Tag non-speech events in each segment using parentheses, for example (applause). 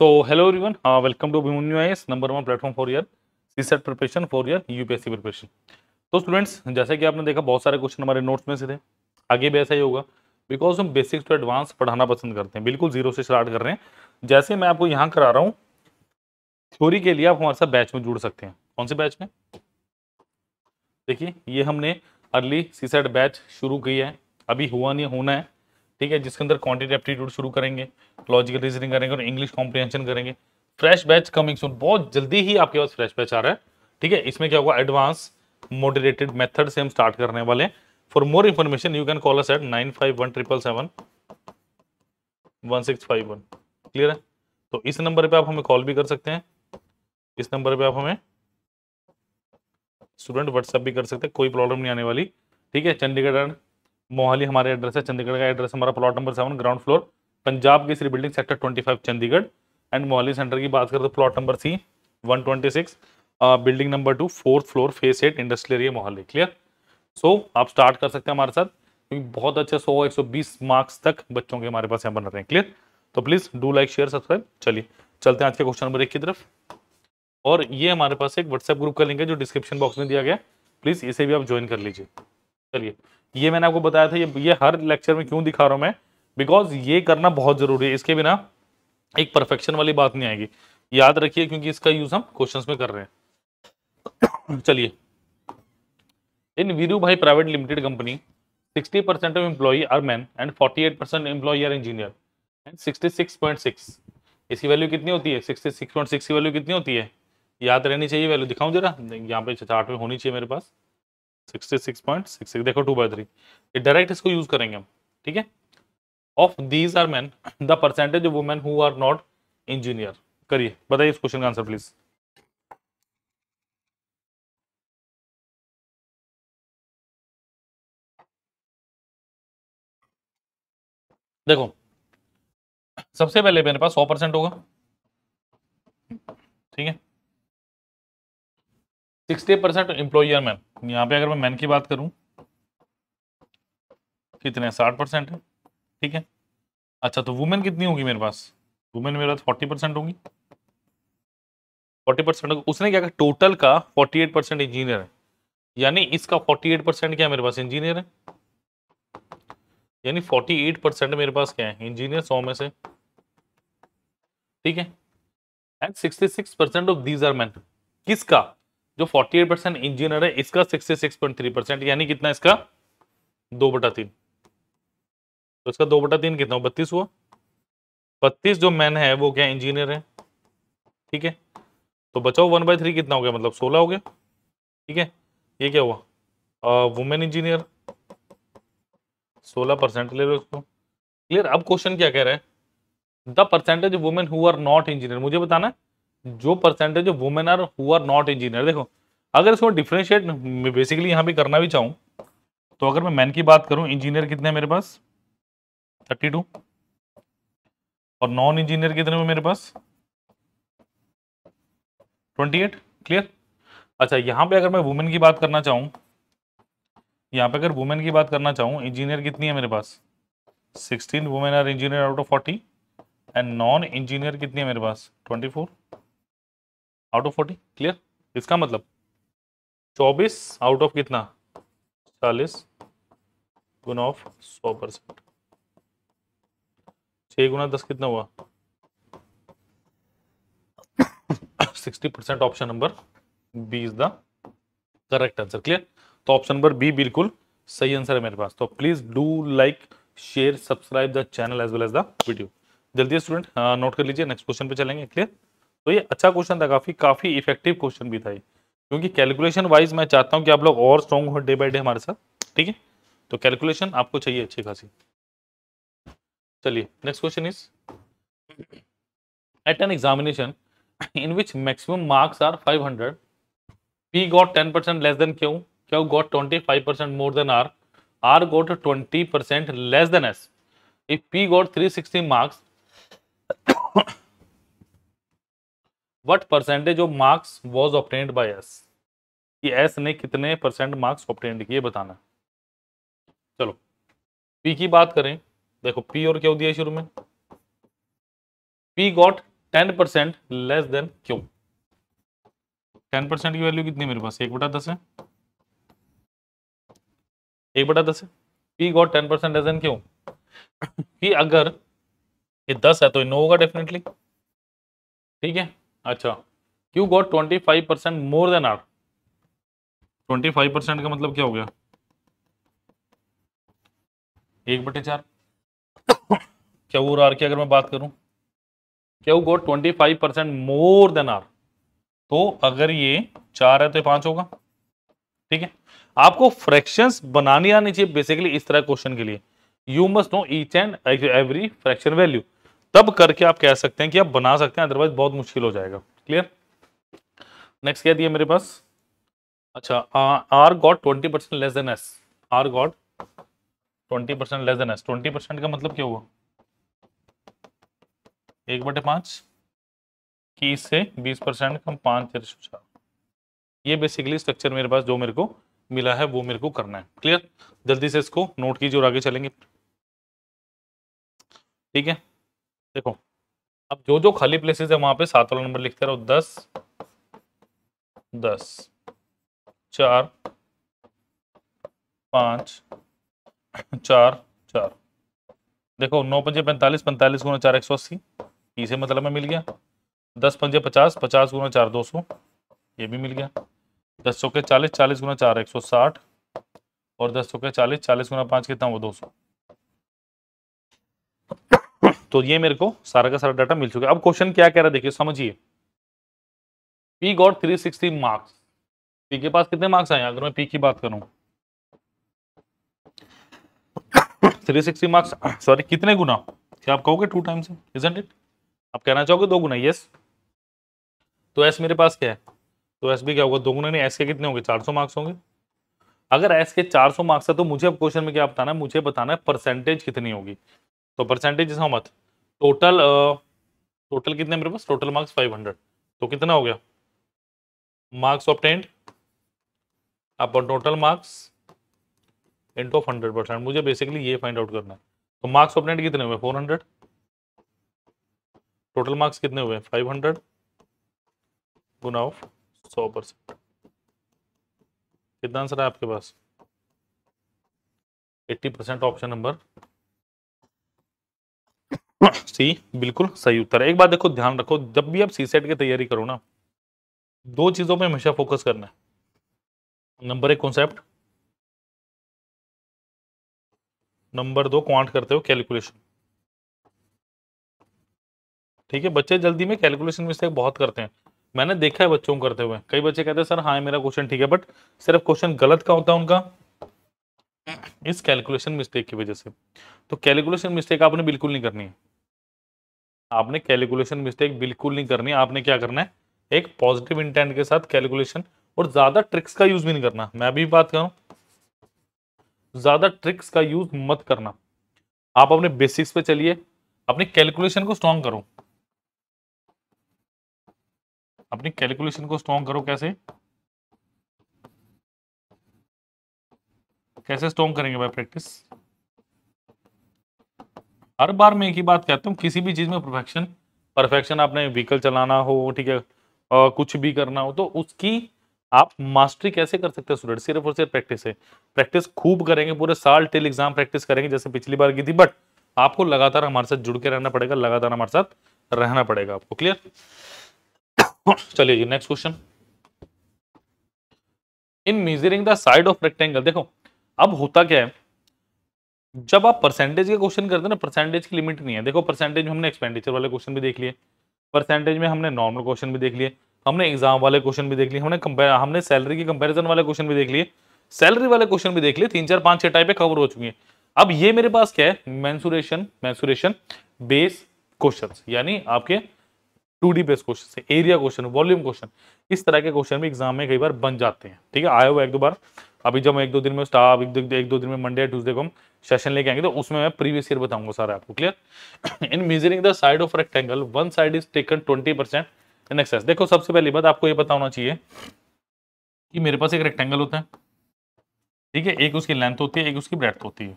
So hello everyone, uh, welcome to Bhimunyu IS, number one platform for your CSET preparation for your UPSC preparation तो students जैसे कि आपने देखा बहुत सारे क्वेश्चन हमारे नोट्स में से थे आगे भी ऐसा ही होगा बिकॉज हम बेसिक्स टू एडवांस पढ़ाना पसंद करते हैं बिल्कुल जीरो से स्टार्ट कर रहे हैं जैसे मैं आपको यहाँ करा रहा हूँ थ्योरी के लिए आप हमारे साथ बैच में जुड़ सकते हैं कौन से बैच में देखिए ये हमने अर्ली सीसेट बैच शुरू की है अभी हुआ नहीं होना है ठीक है जिसके अंदर क्वान्टिटी एप्टीट्यूड शुरू करेंगे लॉजिकल रीजनिंग करेंगे और इंग्लिश कॉम्प्रिहेंशन करेंगे फ्रेश बैच कमिंग सुन बहुत जल्दी ही आपके पास फ्रेश बैच आ रहा है ठीक है इसमें क्या होगा एडवांस मोडरेटेड मेथड से हम स्टार्ट करने वाले हैं for more information you can call us at nine five one triple seven one six five one clear है तो इस नंबर पे आप हमें कॉल भी कर सकते हैं इस नंबर पे आप हमें स्टूडेंट व्हाट्सएप भी कर सकते हैं कोई प्रॉब्लम नहीं आने वाली ठीक है चंडीगढ़ मोहाली हमारे एड्रेस है चंडीगढ़ का एड्रेस हमारा plot number seven ground floor Punjab के Shri building sector twenty five Chandigarh and Mohali centre की बात करें तो plot number C one twenty six building number two fourth floor phase eight industrial area Mohali clear so आप स्टार्ट कर सकते हैं हमारे साथ क्योंकि बहुत अच्छे सौ एक सौ बीस मार्क्स तक बच्चों के हमारे पास यहाँ बन रहे हैं क्लियर तो please do like share subscribe चलिए चलते हैं आज के क्वेश्चन नंबर एक की तरफ और ये हमारे पास एक व्हाट्सएप ग्रुप का लिंक है जो डिस्क्रिप्शन बॉक्स में दिया गया प्लीज़ इसे भी आप ज्वाइन कर लीजिए चलिए ये मैंने आपको बताया था ये ये हर लेक्चर में क्यों दिखा रहा हूँ मैं बिकॉज ये करना बहुत ज़रूरी है इसके बिना एक परफेक्शन वाली बात नहीं आएगी याद रखिए क्योंकि इसका यूज़ हम क्वेश्चन में कर रहे हैं (coughs) चलिए इन वीरू भाई private limited company 60% of employee are employee are 48% and are engineer and 66.6 इसकी वैल्यू कितनी होती है 66.6 की वैल्यू कितनी होती है याद रहनी चाहिए वैल्यू दिखाऊं जरा यहाँ पे चार्ट में होनी चाहिए मेरे पास 66.66 देखो टू बाई थ्री ये डायरेक्ट इसको यूज करेंगे हम ठीक है of these are men the percentage of women who are not engineer करिए बताइए इस क्वेश्चन का आंसर प्लीज देखो सबसे पहले मेरे पास सौ परसेंट होगा ठीक है सिक्सटी परसेंट एम्प्लॉयर मैन यहाँ पे अगर मैं मैन की बात करूँ कितने साठ परसेंट है ठीक है अच्छा तो वुमेन कितनी होगी मेरे पास वुमेन मेरे पास फोर्टी परसेंट होगी फोर्टी परसेंट उसने क्या कहा टोटल का फोर्टी एट परसेंट इंजीनियर है यानी इसका फोर्टी एट परसेंट क्या मेरे पास इंजीनियर है यानी फोर्टी एट परसेंट मेरे पास क्या है इंजीनियर सौ में से ठीक है and sixty six percent of these are men किसका जो 48 परसेंट इंजीनियर है इसका 66.3 परसेंट यानी कितना इसका दो बटा तीन तो इसका दो बटा तीन कितना बत्तीस हुआ बत्तीस जो मैन है वो क्या इंजीनियर है ठीक है तो बचाओ वन बाई थ्री कितना हो गया मतलब सोलह हो गया ठीक है ये क्या हुआ वुमेन इंजीनियर सोलह परसेंट ले लो इसको क्लियर अब क्वेश्चन क्या कह रहे हैं the percentage women who are not engineer मुझे बताना है जो percentage of women are who are not engineer देखो अगर इसको डिफ्रेंशिएट बेसिकली यहाँ भी करना भी चाहूँ तो अगर मैं मैन की बात करूँ इंजीनियर कितने मेरे पास थर्टी टू और नॉन इंजीनियर कितने हुए मेरे पास ट्वेंटी एट क्लियर अच्छा यहाँ पे अगर मैं वुमेन की बात करना चाहूँ यहाँ पे अगर वुमेन की बात करना चाहूँ इंजीनियर कितनी है मेरे पास sixteen women are engineer out of forty and non engineer कितनी है मेरे पास twenty four out of forty clear इसका मतलब चौबीस आउट ऑफ कितना चालीस गुना ऑफ सौ परसेंट छः गुना दस कितना हुआ sixty percent option number B is the correct answer clear तो ऑप्शन नंबर बी बिल्कुल सही आंसर है मेरे पास तो please do like share subscribe the channel as well as the video जल्दी स्टूडेंट नोट कर लीजिए नेक्स्ट क्वेश्चन पे चलेंगे क्लियर तो ये अच्छा क्वेश्चन था काफ़ी काफ़ी इफेक्टिव क्वेश्चन भी था ये क्योंकि कैलकुलेशन वाइज मैं चाहता हूँ कि आप लोग और स्ट्रॉन्ग हो डे बाई डे हमारे साथ ठीक है तो कैलकुलेशन आपको चाहिए अच्छी खासी चलिए next question is at an examination in which maximum marks are 500 P got ten percent less than Q Q got twenty five percent more than R R got twenty percent less than S if P got three sixty marks what percentage of marks was obtained by S कि S ने कितने percent marks ऑप्टेंड किए बताना चलो P की बात करें देखो पी और क्यों दिया शुरू में P got ten percent less than क्यों टेन परसेंट की वैल्यू कितनी मेरे पास एक बटा दस है एक बटा दस है P got ten percent less than क्यों पी अगर ये दस है तो ये होगा डेफिनेटली ठीक है अच्छा you got twenty five percent more than R twenty five percent का मतलब क्या हो गया एक बटे चार क्या वो आर की अगर मैं बात करूं क्या वो got twenty five percent more than R तो अगर ये चार है तो पांच होगा ठीक है आपको फ्रैक्शंस बनानी आनी चाहिए बेसिकली इस तरह क्वेश्चन के लिए you must know each and every fraction value तब करके आप कह सकते हैं कि आप बना सकते हैं अदरवाइज बहुत मुश्किल हो जाएगा क्लियर नेक्स्ट क्या दिया मेरे पास अच्छा R got twenty percent less than S R got twenty percent less than S twenty percent का मतलब क्या हुआ एक बटे पांच की इससे बीस परसेंट कम पांच चार ये बेसिकली स्ट्रक्चर मेरे पास जो मेरे को मिला है वो मेरे को करना है क्लियर जल्दी से इसको नोट कीजिए और आगे चलेंगे ठीक है देखो अब जो जो खाली प्लेसेस है वहां पे सात वाला नंबर लिखते रहो दस दस चार पाँच चार चार देखो नौ पंजे पैंतालीस पैंतालीस गुना चार एक सौ अस्सी इसे मतलब में मिल गया दस पंजे पचास पचास गुना चार दो सौ ये भी मिल गया दस सौ के चालीस चालीस गुना चार एक सौ साठ और दस सौ के चालीस चालीस गुना पाँच कितना वो दो सौ तो ये मेरे को सारा का सारा डाटा मिल चुका है अब क्वेश्चन क्या कह रहा है देखिए समझिए पी गॉट 360 मार्क्स पी के पास कितने मार्क्स आए अगर मैं पी की बात करूं 360 मार्क्स सॉरी कितने गुना क्या आप कहोगे टू टाइम्स इजेंट इट आप कहना चाहोगे दो गुना यस तो एस मेरे पास क्या है तो एस भी क्या होगा दो गुना नहीं एस के कितने होंगे चार मार्क्स होंगे अगर एस के 400 मार्क्स है तो मुझे अब क्वेश्चन में क्या बताना है मुझे बताना है परसेंटेज कितनी होगी तो परसेंटेज इसमें मत टोटल टोटल uh, कितने मेरे पास टोटल मार्क्स 500 तो कितना हो गया marks obtained upon total marks into hundred percent मुझे बेसिकली ये फाइंड आउट करना है तो मार्क्स ऑप्टेंट कितने हुए 400 टोटल मार्क्स कितने हुए 500 हंड्रेड गुना ऑफ सौ परसेंट कितना आंसर है आपके पास 80 परसेंट ऑप्शन नंबर सी बिल्कुल सही उत्तर है एक बात देखो ध्यान रखो जब भी आप सी सेट की तैयारी करो ना दो चीज़ों पे हमेशा फोकस करना है नंबर एक कॉन्सेप्ट नंबर दो क्वांट करते हो कैलकुलेशन ठीक है बच्चे जल्दी में कैलकुलेशन मिस्टेक बहुत करते हैं मैंने देखा है बच्चों को करते हुए कई बच्चे कहते हैं सर हाँ मेरा क्वेश्चन ठीक है बट सिर्फ क्वेश्चन गलत का होता है उनका इस कैलकुलेशन मिस्टेक की वजह से तो कैलकुलेशन मिस्टेक आपने बिल्कुल नहीं करनी है आपने कैलकुलेशन मिस्टेक बिल्कुल नहीं करनी आपने क्या करना है एक पॉजिटिव इंटेंट के साथ कैलकुलेशन और ज़्यादा ट्रिक्स का यूज़ भी नहीं करना मैं भी बात करूं ज़्यादा ट्रिक्स का यूज़ मत करना आप अपने बेसिक्स पे चलिए अपनी कैलकुलेशन को स्ट्रॉन्ग करो अपनी कैलकुलेशन को स्ट्रॉन्ग करो कैसे कैसे स्ट्रॉन्ग करेंगे भाई प्रैक्टिस हर बार मैं एक ही बात कहता हूँ किसी भी चीज़ में परफेक्शन परफेक्शन आपने व्हीकल चलाना हो ठीक है कुछ भी करना हो तो उसकी आप मास्टरी कैसे कर सकते हैं स्टूडेंट सिर्फ और सिर्फ प्रैक्टिस है प्रैक्टिस खूब करेंगे पूरे साल टिल एग्जाम प्रैक्टिस करेंगे जैसे पिछली बार की थी बट आपको लगातार हमारे साथ जुड़ के रहना पड़ेगा लगातार हमारे साथ रहना पड़ेगा आपको क्लियर (coughs) चलिए next question in measuring the side of rectangle देखो अब होता क्या है जब आप परसेंटेज के क्वेश्चन करते हैं ना परसेंटेज की लिमिट नहीं है देखो परसेंटेज में हमने एक्सपेंडिचर वाले क्वेश्चन भी देख लिए परसेंटेज में हमने नॉर्मल क्वेश्चन भी देख लिए हमने एग्जाम वाले क्वेश्चन भी देख लिए हमने हमने सैलरी के कंपेरिजन वाले क्वेश्चन भी देख लिए सैलरी वाले क्वेश्चन भी देख लिए तीन चार पाँच छः टाइपें कवर हो चुकी है अब ये मेरे पास क्या है मैंसुरेशन मैंसुरेशन बेस क्वेश्चन यानी आपके two D base question area question volume question इस तरह के क्वेश्चन भी एग्जाम में कई बार बन जाते हैं ठीक है आया हुआ एक दो बार अभी जब एक दो दिन में स्टाफ एक एक दो दिन में मंडे ट्यूजडे को हम सेशन लेके आएंगे तो उसमें मैं प्रीवियस ईयर बताऊंगा सारा आपको clear in measuring the side of rectangle one side is taken twenty percent in excess देखो सबसे पहली बात आपको ये पता होना चाहिए कि मेरे पास एक रेक्टेंगल होता है ठीक है एक उसकी लेंथ होती है एक उसकी ब्रेथ होती है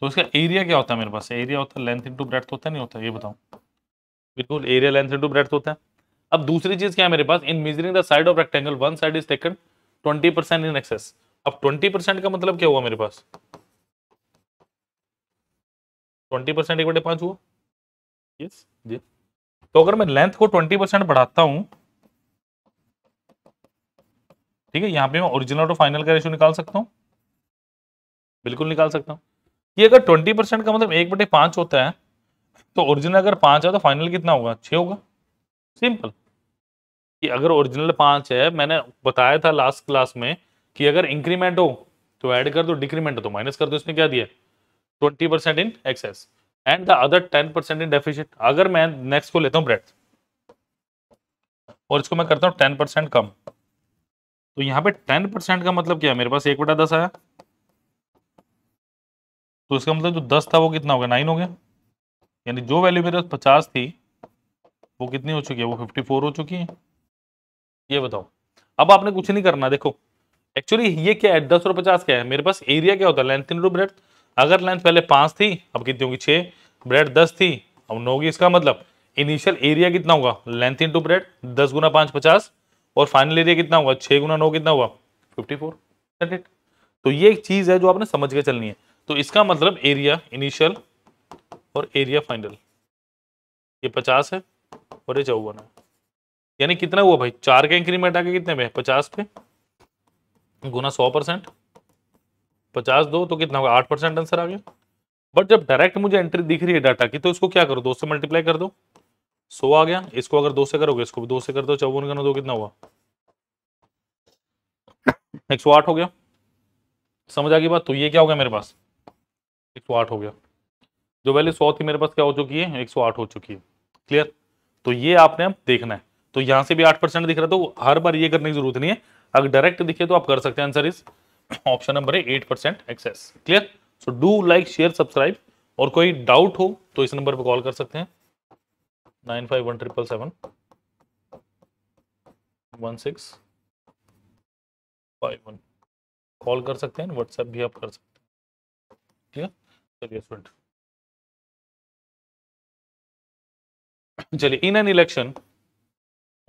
तो इसका एरिया क्या होता है मेरे पास एरिया होता है लेंथ इंटू ब्रेथ होता है नहीं होता ये बताओ बिल्कुल एरिया लेंथ इंटू ब्रेथ होता है अब दूसरी चीज क्या है मेरे पास in measuring the side of rectangle one side is taken twenty percent in excess अब ट्वेंटी परसेंट का मतलब क्या हुआ मेरे पास ट्वेंटी परसेंट एक बटे पांच हुआ यस जी तो अगर मैं लेंथ को ट्वेंटी परसेंट बढ़ाता हूं ठीक है यहां पे मैं ओरिजिनल और फाइनल का रेशियो निकाल सकता हूं बिल्कुल निकाल सकता हूं ये अगर ट्वेंटी परसेंट का मतलब एक बटे पांच होता है तो ओरिजिनल अगर पांच है तो फाइनल कितना होगा छ होगा सिंपल कि अगर ओरिजिनल पाँच है मैंने बताया था लास्ट क्लास में कि अगर इंक्रीमेंट हो तो ऐड कर दो डिक्रीमेंट हो तो माइनस कर दो इसमें क्या दिया twenty percent in excess and the other ten percent in deficit अगर मैं नेक्स्ट को लेता हूँ ब्रेथ और इसको मैं करता हूँ टेन परसेंट कम तो यहाँ पे टेन परसेंट का मतलब क्या है मेरे पास एक बटा दस आया तो इसका मतलब जो दस था वो कितना हो गया नाइन हो गया यानी जो वैल्यू मेरे पास पचास थी वो कितनी हो चुकी है वो फिफ्टी फोर हो चुकी है ये बताओ अब आपने कुछ नहीं करना देखो एक्चुअली ये क्या है दस और पचास क्या है मेरे पास एरिया क्या होता है लेंथ इंटू ब्रेड अगर लेंथ पहले पाँच थी अब कितनी होगी छः ब्रेड दस थी अब नौ होगी इसका मतलब इनिशियल एरिया कितना होगा लेंथ इंटू ब्रेड दस गुना पाँच पचास और फाइनल एरिया कितना होगा छः गुना नौ कितना हुआ फिफ्टी फोर तो ये एक चीज़ है जो आपने समझ के चलनी है तो इसका मतलब एरिया इनिशियल और एरिया फाइनल ये पचास है और ये चौवन है यानी कितना हुआ भाई चार का इंक्रीमेंट आगे कितने पे पचास पे गुना सौ परसेंट पचास दो तो कितना होगा आठ परसेंट आंसर आ गया बट जब डायरेक्ट मुझे एंट्री दिख रही है डाटा की तो इसको क्या करो दो से मल्टीप्लाई कर दो सो आ गया इसको अगर दो से करोगे इसको भी दो से कर दो चौवन गुना दो कितना हुआ एक सौ आठ हो गया समझ आ गई बात तो ये क्या हो गया मेरे पास एक सौ आठ हो गया जो पहले सौ थी मेरे पास क्या हो चुकी है एक सौ आठ हो चुकी है क्लियर तो ये आपने अब देखना है तो यहां से भी आठ परसेंट दिख रहा तो हर बार ये करने की जरूरत नहीं है अगर डायरेक्ट दिखे तो आप कर सकते हैं आंसर इज ऑप्शन नंबर है eight percent excess clear so do like share subscribe और कोई डाउट हो तो इस नंबर पर कॉल कर सकते हैं nine five one triple seven one six five one call कर सकते हैं व्हाट्सएप भी आप कर सकते हैं क्लियर चलिए स्टूडेंट चलिए in an election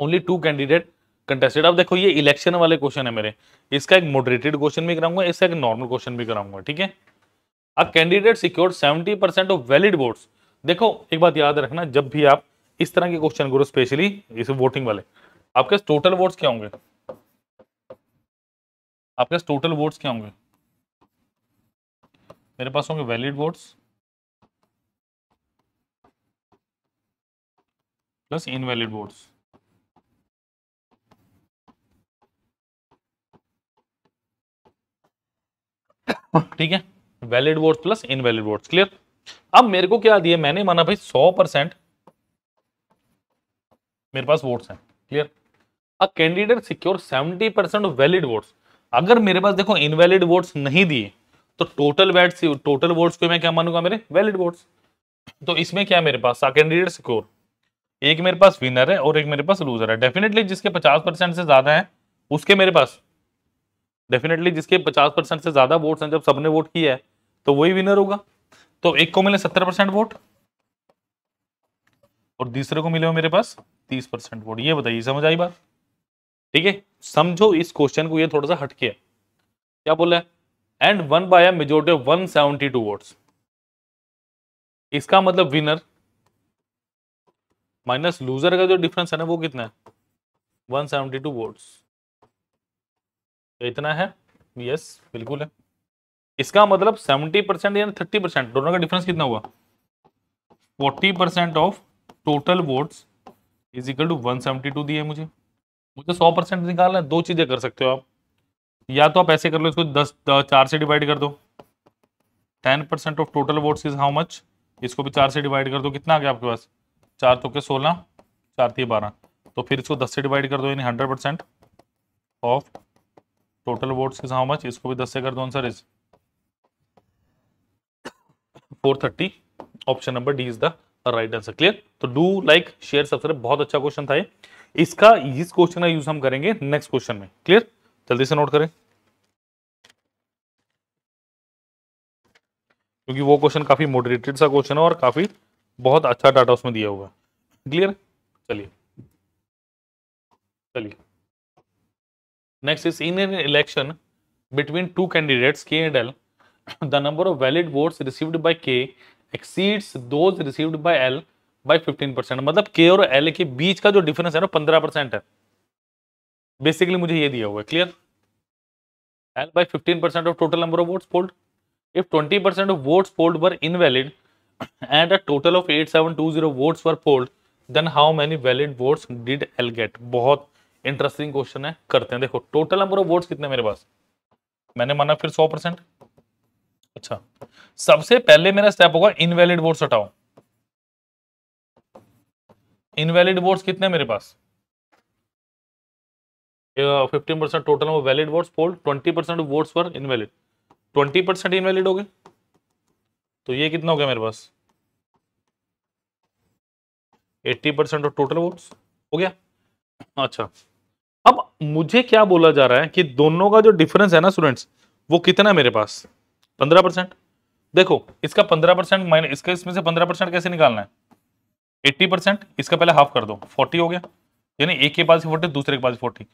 only two candidate contested अब देखो ये इलेक्शन वाले क्वेश्चन है मेरे इसका एक मॉडरेटेड क्वेश्चन भी कराऊंगा इसका एक नॉर्मल क्वेश्चन भी कराऊंगा ठीक है a candidate secure 70 percent of valid votes देखो एक बात याद रखना जब भी आप इस तरह के क्वेश्चन करो स्पेशली इस वोटिंग वाले आपके टोटल वोट्स क्या होंगे आपके टोटल वोट्स क्या होंगे मेरे पास होंगे valid votes plus invalid votes ठीक है valid vote plus invalid vote clear अब मेरे को क्या दिया मैंने माना भाई सौ परसेंट मेरे पास वोट्स हैं clear a candidate secure seventy percent valid votes अगर मेरे पास देखो इनवैलिड वोट्स नहीं दिए तो टोटल वैट टोटल वोट्स को मैं क्या मानूंगा मेरे वैलिड वोट्स तो इसमें क्या मेरे पास कैंडिडेट सिक्योर एक मेरे पास विनर है और एक मेरे पास लूजर है डेफिनेटली जिसके पचास परसेंट से ज्यादा है उसके मेरे पास डेफिनेटली जिसके 50 परसेंट से ज्यादा वोट हैं जब सबने वोट किया है तो वही विनर होगा तो एक को मिले सत्तर परसेंट वोट और दूसरे को मिले हो मेरे पास तीस परसेंट वोट ये बताइए समझ आई बात ठीक है समझो इस क्वेश्चन को ये थोड़ा सा हटके क्या बोला है and one by majority one seventy two vote इसका मतलब विनर माइनस लूजर का जो डिफरेंस है ना वो कितना है वन सेवेंटी टू वोट्स तो इतना है यस बिल्कुल है इसका मतलब सेवेंटी परसेंट यानी थर्टी परसेंट दोनों का डिफरेंस कितना हुआ forty percent of total votes is equal to one seventy two दिए मुझे मुझे सौ परसेंट निकालना है दो चीज़ें कर सकते हो आप या तो आप ऐसे कर लो इसको दस चार से डिवाइड कर दो ten percent of total votes is how much इसको भी चार से डिवाइड कर दो कितना आ गया आपके पास चार तो के सोलह चार थी बारह तो फिर इसको दस से डिवाइड कर दो यानी hundred percent of total votes is how much इसको भी दस से कर दो answer is 430 option number D is the right answer clear तो डू लाइक शेयर सब्सक्राइब बहुत अच्छा क्वेश्चन था ये इसका इस क्वेश्चन का यूज हम करेंगे नेक्स्ट क्वेश्चन में क्लियर जल्दी से नोट करें क्योंकि वो क्वेश्चन काफी मोडरेटेड सा क्वेश्चन है और काफी बहुत अच्छा डाटा उसमें दिया हुआ है क्लियर चलिए चलिए Next is in an election between two candidates K and L, the number of valid votes received by K exceeds those received by L by 15%. मतलब K और L के बीच का जो डिफरेंस है ना 15% है बेसिकली मुझे ये दिया हुआ है clear L by 15% of total number of votes polled. If 20% of votes polled were invalid and a total of 8720 votes were polled, then how many valid votes did L get? बहुत interesting question है करते हैं देखो total number of votes कितने मेरे पास मैंने माना फिर सौ परसेंट अच्छा सबसे पहले मेरा स्टेप होगा इनवैलिड वोट्स हटाओ इनवैलिड वोट्स कितने मेरे पास फिफ्टीन परसेंट टोटल वो valid votes fold twenty percent votes for invalid twenty percent invalid हो गए तो ये कितना हो गया मेरे पास eighty percent of total votes हो गया अच्छा अब मुझे क्या बोला जा रहा है कि दोनों का जो डिफरेंस है ना स्टूडेंट्स वो कितना है मेरे पास पंद्रह परसेंट देखो इसका पंद्रह परसेंट माइनस इसका इसमें से पंद्रह परसेंट कैसे निकालना है एट्टी परसेंट इसका पहले हाफ कर दो फोर्टी हो गया यानी एक के पास फोर्टी दूसरे के पास फोर्टी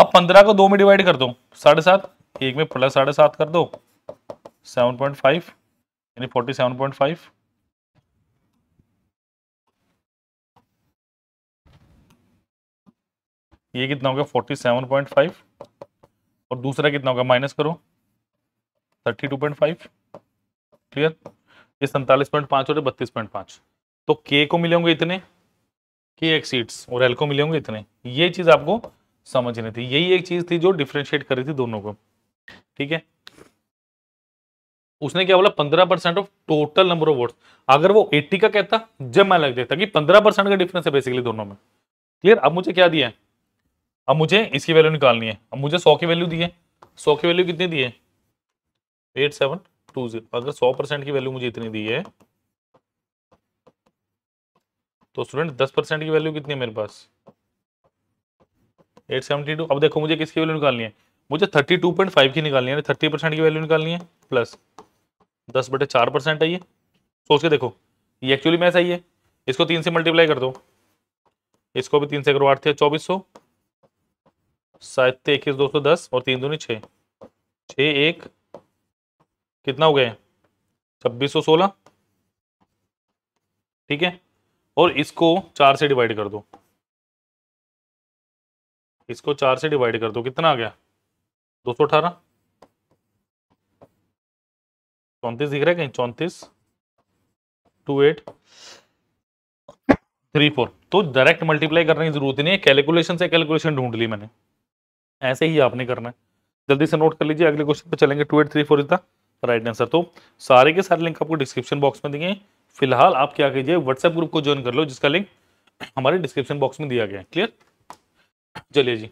आप पंद्रह को दो में डिवाइड कर दो साढ़े सात एक में प्लस साढ़े सात कर दो सेवन पॉइंट फाइव यानी फोर्टी सेवन पॉइंट फाइव ये कितना हो गया फोर्टी सेवन पॉइंट फाइव और दूसरा कितना होगा माइनस करो thirty two point five clear ये सैंतालीस पॉइंट पाँच और बत्तीस पॉइंट पाँच तो के को मिले होंगे इतने के सीट्स और एल को मिले होंगे इतने ये चीज़ आपको समझनी थी यही एक चीज़ थी जो डिफ्रेंशिएट करी थी दोनों को ठीक है उसने क्या बोला पंद्रह percent of total number of votes अगर वो एट्टी का कहता जब मैं लग देता कि पंद्रह परसेंट का डिफरेंस है बेसिकली दोनों में क्लियर अब मुझे क्या दिया है अब मुझे इसकी वैल्यू निकालनी है अब मुझे सौ की वैल्यू दी है सौ की वैल्यू कितनी दी है एट सेवन टू जीरो अगर सौ परसेंट की वैल्यू मुझे इतनी दी है तो स्टूडेंट दस परसेंट की वैल्यू कितनी है मेरे पास एट सेवेंटी टू अब देखो मुझे किसकी वैल्यू निकालनी है मुझे थर्टी टू पॉइंट फाइव की निकालनी है थर्टी परसेंट की वैल्यू निकालनी है प्लस दस बटे चार परसेंट है ये सोच के देखो ये एक्चुअली सही है इसको तीन से मल्टीप्लाई कर दो इसको भी तीन से करो आठ थे चौबीस सौ सात इक्कीस दो सौ दस और तीन दूनी छः छः एक कितना हो गए छब्बीस सौ सोलह ठीक है और इसको चार से डिवाइड कर दो इसको चार से डिवाइड कर दो कितना आ गया दो सौ अठारह चौंतीस दिख रहा है कहीं चौंतीस टू एट थ्री फोर तो डायरेक्ट मल्टीप्लाई करने की जरूरत नहीं है कैलकुलेशन से कैलकुलेशन ढूंढ ली मैंने ऐसे ही आपने करना है जल्दी से नोट कर लीजिए अगले क्वेश्चन पर चलेंगे two eight three four is the right answer तो सारे के सारे लिंक आपको डिस्क्रिप्शन बॉक्स में देंगे फिलहाल आप क्या कीजिए व्हाट्सएप ग्रुप को ज्वाइन कर लो जिसका लिंक हमारे डिस्क्रिप्शन बॉक्स में दिया गया है क्लियर चलिए जी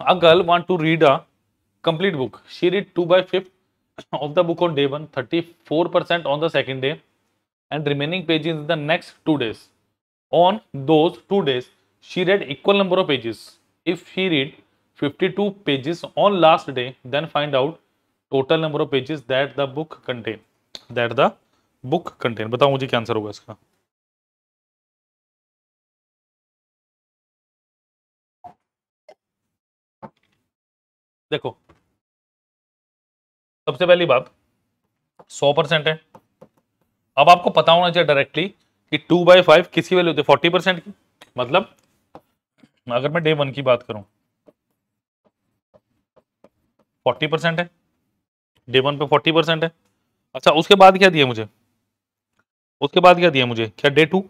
a girl want to read a complete book she read two by fifth of the book on day one thirty four percent on the second day and remaining pages the next two days on those two days she read equal number of pages if he read 52 pages on last day then find out total number of pages that the book contain that the book contain बताओ मुझे क्या answer होगा इसका देखो सबसे पहली बात 100 percent है अब आपको पता होना चाहिए डायरेक्टली कि 2 बाई फाइव किसकी वैल्यू होती है 40 परसेंट की मतलब अगर मैं डे वन की बात करूं फोर्टी परसेंट है डे वन पे फोर्टी परसेंट है अच्छा उसके बाद क्या दिया मुझे उसके बाद क्या दिया मुझे क्या डे टू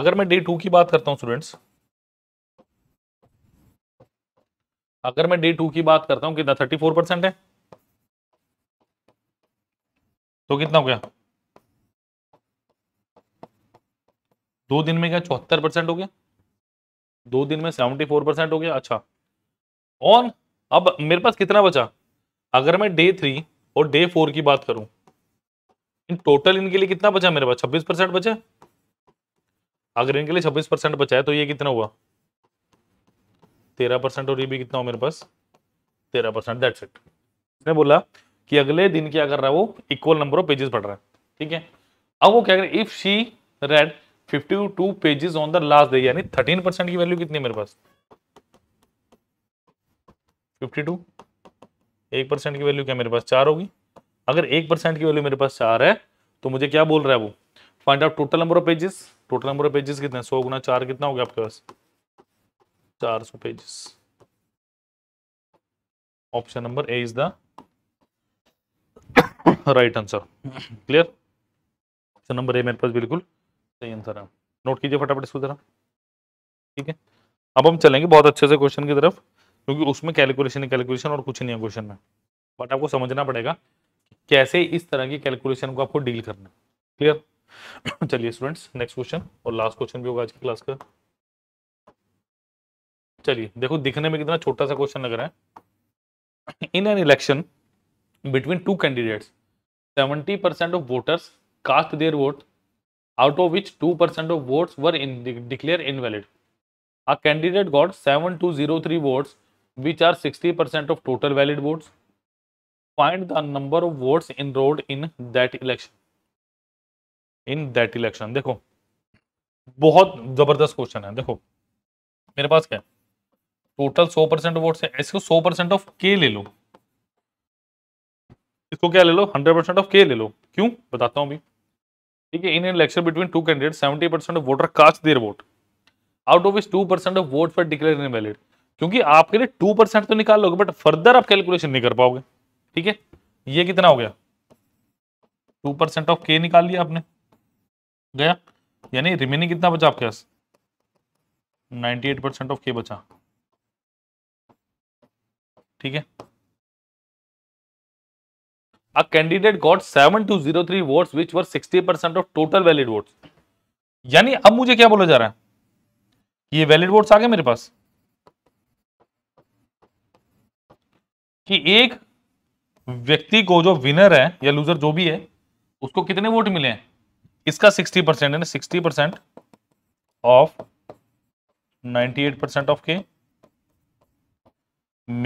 अगर मैं डे टू की बात करता हूं स्टूडेंट्स अगर मैं डे टू की बात करता हूं कितना थर्टी फोर परसेंट है तो कितना हो गया दो दिन में क्या चौहत्तर परसेंट हो गया दो दिन में सेवेंटी फोर परसेंट हो गया अच्छा ऑन अब मेरे पास कितना बचा अगर मैं डे थ्री और डे फोर की बात करूं इन टोटल इनके लिए कितना बचा मेरे पास छब्बीस परसेंट बचे अगर इनके लिए छब्बीस परसेंट बचा है तो ये कितना हुआ तेरह परसेंट और ये भी कितना हो मेरे पास तेरह परसेंट दैट्स इट मैंने बोला कि अगले दिन क्या कर रहा है वो इक्वल नंबर ऑफ पेजेस पढ़ रहा है ठीक है अब वो क्या करें if she read fifty two pages on the last day यानी थर्टीन परसेंट की वैल्यू कितनी है मेरे पास फिफ्टी टू एक परसेंट की वैल्यू क्या मेरे पास चार होगी अगर एक परसेंट की वैल्यू मेरे पास चार है तो मुझे क्या बोल रहा है वो find out total number of pages total number of pages कितने सौ गुना चार कितना हो गया आपके पास चार सौ pages option number A is the right answer clear option number A मेरे पास बिल्कुल सही आंसर है नोट कीजिए फटाफट इसको ज़रा ठीक है अब हम चलेंगे बहुत अच्छे से क्वेश्चन की तरफ क्योंकि उसमें कैलकुलेशन कैलकुलेशन और कुछ नहीं है क्वेश्चन में बट आपको समझना पड़ेगा कैसे इस तरह की कैलकुलेशन को आपको डील करना क्लियर (coughs) चलिए स्टूडेंट्स नेक्स्ट क्वेश्चन और लास्ट क्वेश्चन भी होगा आज की क्लास का चलिए देखो दिखने में कितना छोटा सा क्वेश्चन लग रहा है in an election between two candidates seventy percent of voters cast their vote out of which two percent of votes were in declared invalid a candidate got seven two zero three votes which are sixty percent of total valid votes find the number of votes enrolled in that election in that election देखो बहुत जबरदस्त question है देखो मेरे पास क्या total सौ percent votes है इसको सौ परसेंट ऑफ के ले लो इसको क्या ले लो हंड्रेड परसेंट ऑफ के ले लो क्यों बताता हूं अभी ठीक है in an election between two candidate seventy percent of voter cast their vote out of is two percent of vote for declare invalid क्योंकि आपके लिए टू परसेंट तो निकाल लोगे बट फर्दर आप कैलकुलेशन नहीं कर पाओगे ठीक है ये कितना हो गया टू परसेंट ऑफ के निकाल लिया आपने गया यानी रिमेनिंग कितना बचा आपके पास नाइन्टी एट परसेंट ऑफ के बचा ठीक है a candidate got 7203 votes which were 60% of total valid votes यानी अब मुझे क्या बोला जा रहा है कि ये वैलिड वोट्स आ गए मेरे पास कि एक व्यक्ति को जो विनर है या लूजर जो भी है उसको कितने वोट मिले हैं इसका 60 परसेंट है ना 60 परसेंट ऑफ 98 परसेंट ऑफ के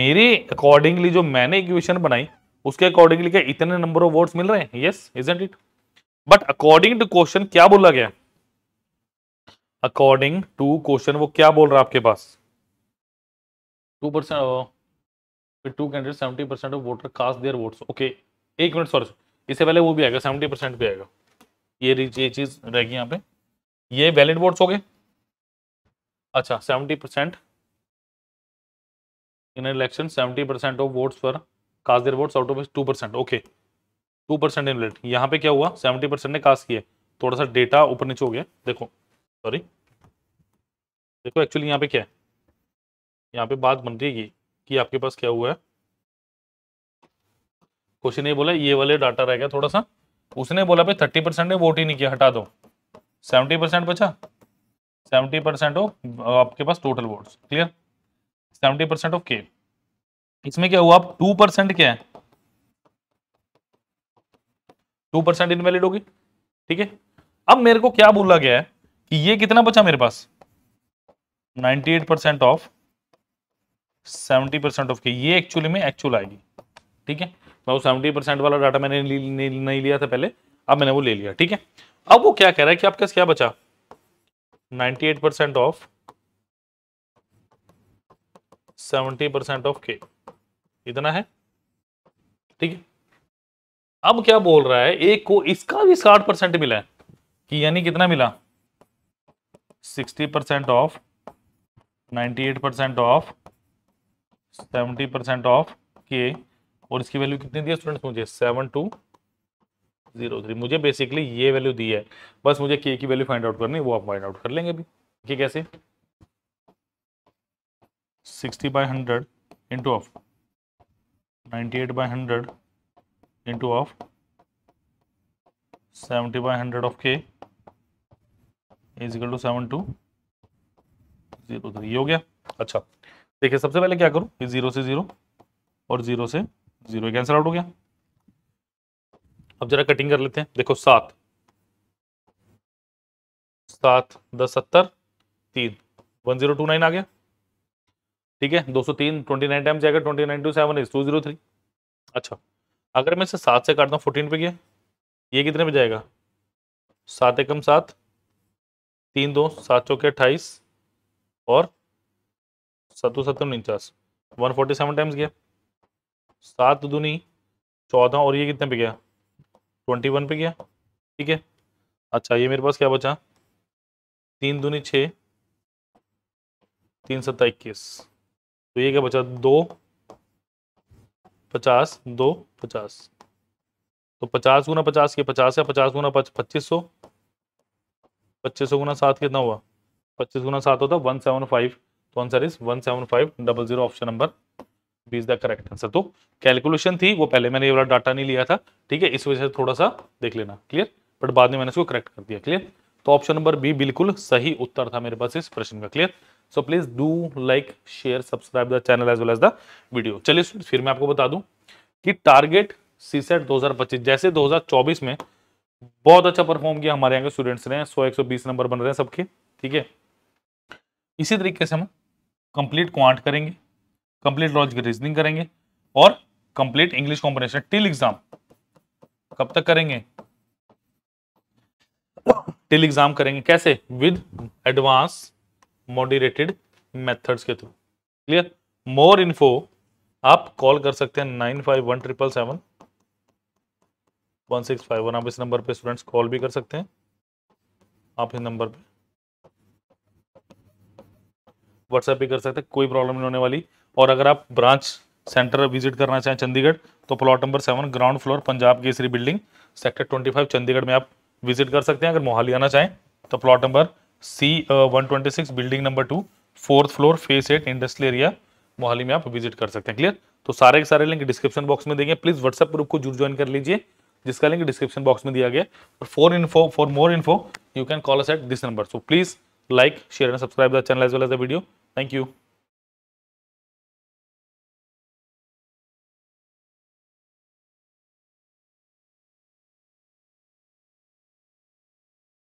मेरे अकॉर्डिंगली जो मैंने इक्वेशन बनाई उसके अकॉर्डिंगली क्या इतने नंबर ऑफ वर्ड्स मिल रहे हैं yes and it but according to question क्या बोला गया अकॉर्डिंग टू क्वेश्चन वो क्या बोल रहा है आपके पास two percent two candidate seventy percent of voter cast their votes okay एक मिनट सॉरी इससे पहले वो भी आएगा सेवेंटी परसेंट भी आएगा ये ये चीज रहेगी यहाँ पे ये वैलिड वोट्स हो गए अच्छा seventy percent in election seventy percent of votes पर cast their votes out of two percent okay two percent invalid यहाँ पे क्या हुआ सेवेंटी परसेंट ने कास्ट किए थोड़ा सा डेटा ऊपर नीचे हो गया देखो सॉरी देखो एक्चुअली यहाँ पे क्या है यहाँ पे बात बन रही है कि आपके पास क्या हुआ है क्वेश्चन ये बोला ये वाले डाटा रह गया थोड़ा सा उसने बोला भाई थर्टी परसेंट ने वोट ही नहीं किया हटा दो सेवेंटी परसेंट बचा सेवेंटी परसेंट हो आपके पास total votes clear seventy percent of के इसमें क्या हुआ टू परसेंट क्या है टू परसेंट इनवैलिड होगी ठीक है अब मेरे को क्या बोला गया है कि ये कितना बचा मेरे पास eight percent of seventy percent of के ये एक्चुअली में एक्चुअल आएगी ठीक है मैं वो सेवेंटी परसेंट वाला डाटा मैंने नहीं लिया था पहले अब मैंने वो ले लिया ठीक है अब वो क्या कह रहा है कि आपके क्या बचा eight percent of seventy percent of के इतना है ठीक है अब क्या बोल रहा है एक को इसका भी साठ परसेंट मिला है कि यानी कितना मिला sixty percent of ninety eight percent of seventy percent of के और इसकी वैल्यू कितनी दी है स्टूडेंट्स मुझे सेवन टू जीरो थ्री मुझे बेसिकली ये वैल्यू दी है बस मुझे के की वैल्यू फाइंड आउट करनी वो आप फाइंड आउट कर लेंगे अभी कैसे sixty by hundred into of 98 by 100 into of 70 by 100 of k is equal to 7 to 7203 3 हो गया अच्छा देखिए सबसे पहले क्या करूं ये 0 से 0 और 0 से 0 कैंसिल आउट हो गया अब जरा कटिंग कर लेते हैं देखो 7 7 10 70 3 1029 आ गया ठीक है 203 29 टाइम्स जाएगा 29 to seven is two zero three अच्छा अगर मैं इसे सात से काटता हूँ फोर्टीन पे गया ये कितने पे जाएगा सात एकम सात तीन दो सात चौके अट्ठाईस और सतु सत्तर उनचास वन फोर्टी सेवन टाइम्स गया सात दूनी चौदह और ये कितने पे गया ट्वेंटी वन पे गया ठीक है अच्छा ये मेरे पास क्या बचा तीन दूनी छः तीन सत्ता इक्कीस तो ये क्या बचा दो पचास दो पचास तो पचास गुना पचास के पचास है पचास गुना पच्चीस सौ पच्चीस सौ गुना सात कितना हुआ पच्चीस गुना सात होता वन सेवन फाइव तो answer is one seven five double zero option number B is the correct answer तो कैलकुलेशन थी वो पहले मैंने ये वाला डाटा नहीं लिया था ठीक है इस वजह से थोड़ा सा देख लेना क्लियर बट बाद में मैंने इसको करेक्ट कर दिया क्लियर तो ऑप्शन नंबर बी बिल्कुल सही उत्तर था मेरे पास इस प्रश्न का clear so please do like share subscribe the channel as well as the video चलिए फिर मैं आपको बता दूं कि टारगेट सी सेट दो जैसे 2024 में बहुत अच्छा परफॉर्म किया हमारे यहाँ के स्टूडेंट्स ने 100 120 नंबर बन रहे हैं सबके ठीक है इसी तरीके से हम कंप्लीट क्वांट करेंगे कंप्लीट लॉजिक रीजनिंग करेंगे और complete English combination till exam कब तक करेंगे टिल एग्जाम करेंगे कैसे विद एडवांस मॉडरेटेड मेथड्स के थ्रू क्लियर मोर इन्फो आप कॉल कर सकते हैं nine five one triple seven one six five one आप इस नंबर पे स्टूडेंट्स कॉल भी कर सकते हैं आप इस नंबर पे व्हाट्सएप भी कर सकते हैं कोई प्रॉब्लम नहीं होने वाली और अगर आप ब्रांच सेंटर विजिट करना चाहें चंडीगढ़ तो plot number seven ground floor Punjab Kesari building sector twenty five Chandigarh में आप विजिट कर सकते हैं अगर मोहाली आना चाहें तो plot number C one twenty six building number two fourth floor phase eight industrial area Mohali में आप विजिट कर सकते हैं क्लियर तो सारे के सारे लिंक डिस्क्रिप्शन बॉक्स में देंगे प्लीज व्हाट्सएप ग्रुप को जरूर ज्वाइन कर लीजिए जिसका लिंक डिस्क्रिप्शन बॉक्स में दिया गया और for info for more info you can call us at this number so please like share and subscribe the channel as well as the video thank you